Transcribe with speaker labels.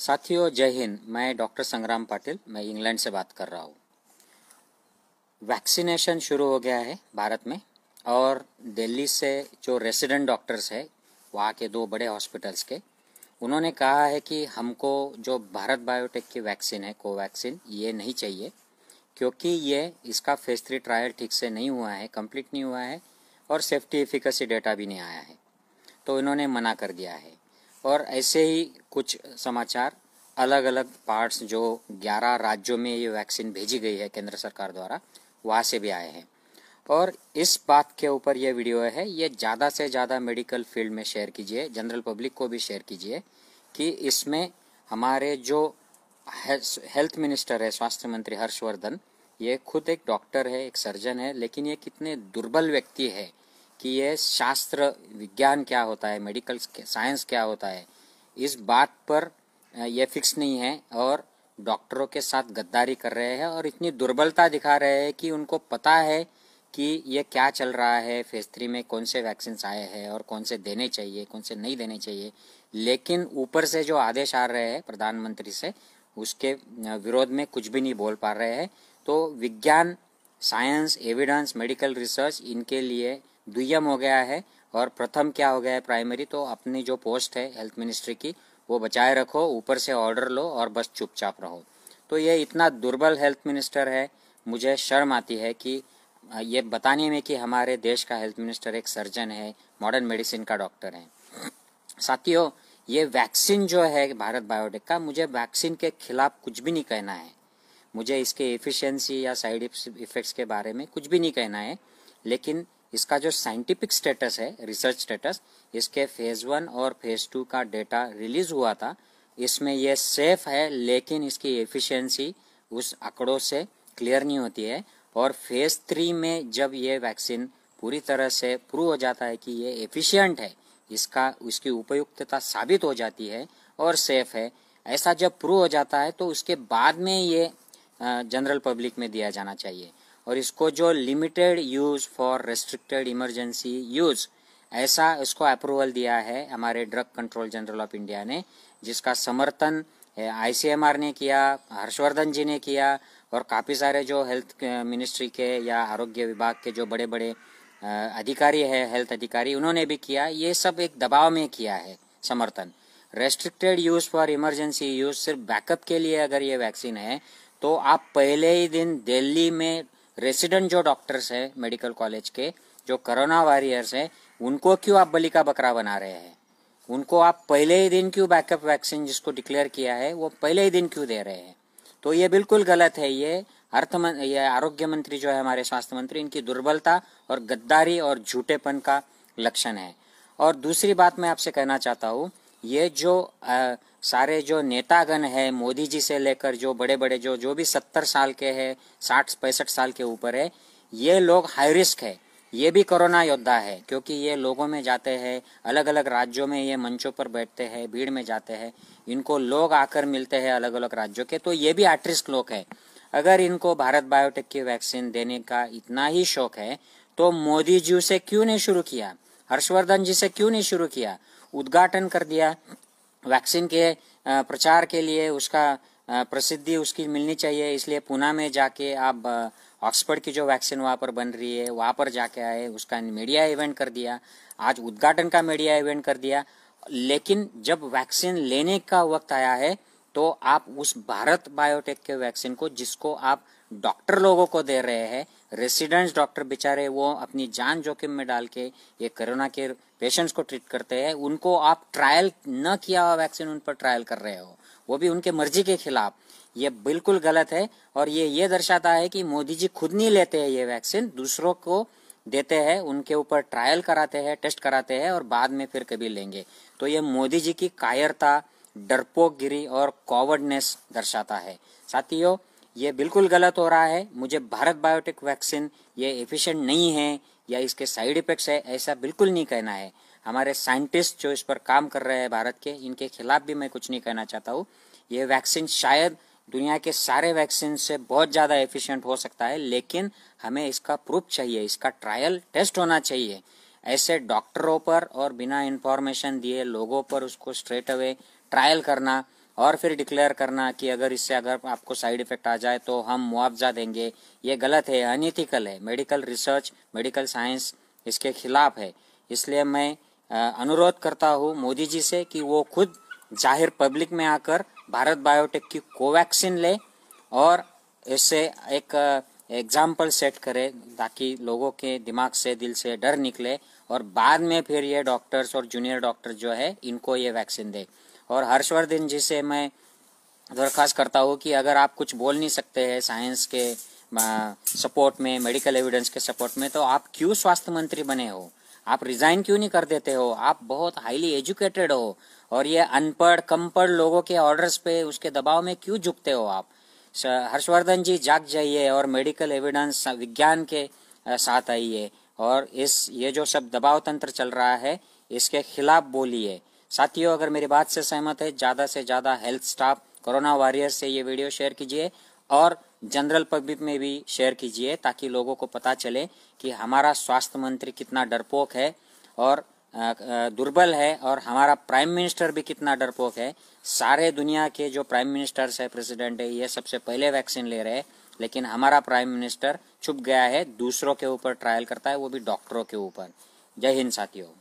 Speaker 1: साथियों जय हिंद मैं डॉक्टर संग्राम पाटिल मैं इंग्लैंड से बात कर रहा हूँ वैक्सीनेशन शुरू हो गया है भारत में और दिल्ली से जो रेसिडेंट डॉक्टर्स है वहाँ के दो बड़े हॉस्पिटल्स के उन्होंने कहा है कि हमको जो भारत बायोटेक की वैक्सीन है कोवैक्सीन ये नहीं चाहिए क्योंकि ये इसका फेज थ्री ट्रायल ठीक से नहीं हुआ है कंप्लीट नहीं हुआ है और सेफ्टी एफ़िकसी डेटा भी नहीं आया है तो इन्होंने मना कर दिया है और ऐसे ही कुछ समाचार अलग अलग पार्ट्स जो 11 राज्यों में ये वैक्सीन भेजी गई है केंद्र सरकार द्वारा वहाँ से भी आए हैं और इस बात के ऊपर यह वीडियो है ये ज़्यादा से ज़्यादा मेडिकल फील्ड में शेयर कीजिए जनरल पब्लिक को भी शेयर कीजिए कि इसमें हमारे जो हेल्थ मिनिस्टर है स्वास्थ्य मंत्री हर्षवर्धन ये खुद एक डॉक्टर है एक सर्जन है लेकिन ये कितने दुर्बल व्यक्ति है कि ये शास्त्र विज्ञान क्या होता है मेडिकल साइंस क्या होता है इस बात पर ये फिक्स नहीं है और डॉक्टरों के साथ गद्दारी कर रहे हैं और इतनी दुर्बलता दिखा रहे हैं कि उनको पता है कि ये क्या चल रहा है फेज थ्री में कौन से वैक्सीन आए हैं और कौन से देने चाहिए कौन से नहीं देने चाहिए लेकिन ऊपर से जो आदेश आ रहे हैं प्रधानमंत्री से उसके विरोध में कुछ भी नहीं बोल पा रहे हैं तो विज्ञान साइंस एविडेंस मेडिकल रिसर्च इनके लिए द्वियम हो गया है और प्रथम क्या हो गया है प्राइमरी तो अपनी जो पोस्ट है हेल्थ मिनिस्ट्री की वो बचाए रखो ऊपर से ऑर्डर लो और बस चुपचाप रहो तो ये इतना दुर्बल हेल्थ मिनिस्टर है मुझे शर्म आती है कि ये बताने में कि हमारे देश का हेल्थ मिनिस्टर एक सर्जन है मॉडर्न मेडिसिन का डॉक्टर है साथियों ये वैक्सीन जो है भारत बायोटेक का मुझे वैक्सीन के खिलाफ कुछ भी नहीं कहना है मुझे इसके एफिशिएंसी या साइड इफेक्ट्स के बारे में कुछ भी नहीं कहना है लेकिन इसका जो साइंटिफिक स्टेटस है रिसर्च स्टेटस इसके फेज़ वन और फेज़ टू का डेटा रिलीज़ हुआ था इसमें यह सेफ है लेकिन इसकी एफिशिएंसी उस आंकड़ों से क्लियर नहीं होती है और फेज़ थ्री में जब ये वैक्सीन पूरी तरह से प्रूव हो जाता है कि ये एफिशिएंट है इसका उसकी उपयुक्तता साबित हो जाती है और सेफ है ऐसा जब प्रूव हो जाता है तो उसके बाद में ये जनरल पब्लिक में दिया जाना चाहिए और इसको जो limited use for restricted emergency use ऐसा इसको अप्रूवल दिया है हमारे drug control general of India ने जिसका समर्थन आईसीएमआर ने किया हर्षवर्धन जी ने किया और काफ़ी सारे जो हेल्थ मिनिस्ट्री के या आरोग्य विभाग के जो बड़े बड़े अधिकारी है हेल्थ अधिकारी उन्होंने भी किया ये सब एक दबाव में किया है समर्थन restricted use for emergency use सिर्फ बैकअप के लिए अगर ये वैक्सीन है तो आप पहले ही दिन दिल्ली में रेसिडेंट जो डॉक्टर्स हैं मेडिकल कॉलेज के जो कोरोना वॉरियर्स हैं उनको क्यों आप बलि का बकरा बना रहे हैं उनको आप पहले ही दिन क्यों बैकअप वैक्सीन जिसको डिक्लेयर किया है वो पहले ही दिन क्यों दे रहे हैं तो ये बिल्कुल गलत है ये अर्थ मं ये आरोग्य मंत्री जो है हमारे स्वास्थ्य मंत्री इनकी दुर्बलता और गद्दारी और झूठेपन का लक्षण है और दूसरी बात मैं आपसे कहना चाहता हूँ ये जो आ, सारे जो नेतागण है मोदी जी से लेकर जो बड़े बड़े जो जो भी सत्तर साल के है साठ पैंसठ साल के ऊपर है ये लोग हाई रिस्क है ये भी कोरोना योद्धा है क्योंकि ये लोगों में जाते हैं अलग अलग राज्यों में ये मंचों पर बैठते हैं भीड़ में जाते हैं इनको लोग आकर मिलते हैं अलग अलग राज्यों के तो ये भी आर्ट रिस्क लोग है अगर इनको भारत बायोटेक की वैक्सीन देने का इतना ही शौक है तो मोदी जी से क्यों नहीं शुरू किया हर्षवर्धन जी से क्यों नहीं शुरू किया उद्घाटन कर दिया वैक्सीन के प्रचार के लिए उसका प्रसिद्धि उसकी मिलनी चाहिए इसलिए पुणे में जाके आप ऑक्सफर्ड की जो वैक्सीन वहाँ पर बन रही है वहाँ पर जाके आए उसका मीडिया इवेंट कर दिया आज उद्घाटन का मीडिया इवेंट कर दिया लेकिन जब वैक्सीन लेने का वक्त आया है तो आप उस भारत बायोटेक के वैक्सीन को जिसको आप डॉक्टर लोगों को दे रहे हैं रेसिडेंट्स डॉक्टर बेचारे वो अपनी जान जोखिम में डाल के ये कोरोना के पेशेंट्स को ट्रीट करते हैं उनको आप ट्रायल न किया हुआ वैक्सीन उन पर ट्रायल कर रहे हो वो भी उनके मर्जी के खिलाफ ये बिल्कुल गलत है और ये ये दर्शाता है कि मोदी जी खुद नहीं लेते हैं ये वैक्सीन दूसरों को देते हैं उनके ऊपर ट्रायल कराते हैं टेस्ट कराते हैं और बाद में फिर कभी लेंगे तो ये मोदी जी की कायरता डरपोकगिरी और कॉवर्डनेस दर्शाता है साथियों ये बिल्कुल गलत हो रहा है मुझे भारत बायोटेक वैक्सीन ये एफिशिएंट नहीं है या इसके साइड इफेक्ट्स है ऐसा बिल्कुल नहीं कहना है हमारे साइंटिस्ट जो इस पर काम कर रहे हैं भारत के इनके खिलाफ भी मैं कुछ नहीं कहना चाहता हूँ ये वैक्सीन शायद दुनिया के सारे वैक्सीन से बहुत ज़्यादा एफिशिएंट हो सकता है लेकिन हमें इसका प्रूफ चाहिए इसका ट्रायल टेस्ट होना चाहिए ऐसे डॉक्टरों पर और बिना इन्फॉर्मेशन दिए लोगों पर उसको स्ट्रेट अवे ट्रायल करना और फिर डिक्लेयर करना कि अगर इससे अगर आपको साइड इफेक्ट आ जाए तो हम मुआवजा देंगे ये गलत है अनिथिकल है मेडिकल रिसर्च मेडिकल साइंस इसके खिलाफ है इसलिए मैं अनुरोध करता हूँ मोदी जी से कि वो खुद जाहिर पब्लिक में आकर भारत बायोटेक की कोवैक्सीन ले और इससे एक एग्जाम्पल सेट करे ताकि लोगों के दिमाग से दिल से डर निकले और बाद में फिर ये डॉक्टर्स और जूनियर डॉक्टर जो है इनको ये वैक्सीन दे और हर्षवर्धन जी से मैं दरख्वास्त करता हूँ कि अगर आप कुछ बोल नहीं सकते हैं साइंस के सपोर्ट में मेडिकल एविडेंस के सपोर्ट में तो आप क्यों स्वास्थ्य मंत्री बने हो आप रिजाइन क्यों नहीं कर देते हो आप बहुत हाईली एजुकेटेड हो और ये अनपढ़ कम पढ़ लोगों के ऑर्डर्स पे उसके दबाव में क्यों झुकते हो आप हर्षवर्धन जी जाग जाइए और मेडिकल एविडेंस विज्ञान के साथ आइए और इस ये जो सब दबाव तंत्र चल रहा है इसके खिलाफ बोलिए साथियों अगर मेरी बात से सहमत है ज़्यादा से ज़्यादा हेल्थ स्टाफ कोरोना वॉरियर्स से ये वीडियो शेयर कीजिए और जनरल पब्लिक में भी शेयर कीजिए ताकि लोगों को पता चले कि हमारा स्वास्थ्य मंत्री कितना डरपोक है और दुर्बल है और हमारा प्राइम मिनिस्टर भी कितना डरपोक है सारे दुनिया के जो प्राइम मिनिस्टर्स है प्रेसिडेंट है ये सबसे पहले वैक्सीन ले रहे हैं लेकिन हमारा प्राइम मिनिस्टर छुप गया है दूसरों के ऊपर ट्रायल करता है वो भी डॉक्टरों के ऊपर जय हिंद साथियों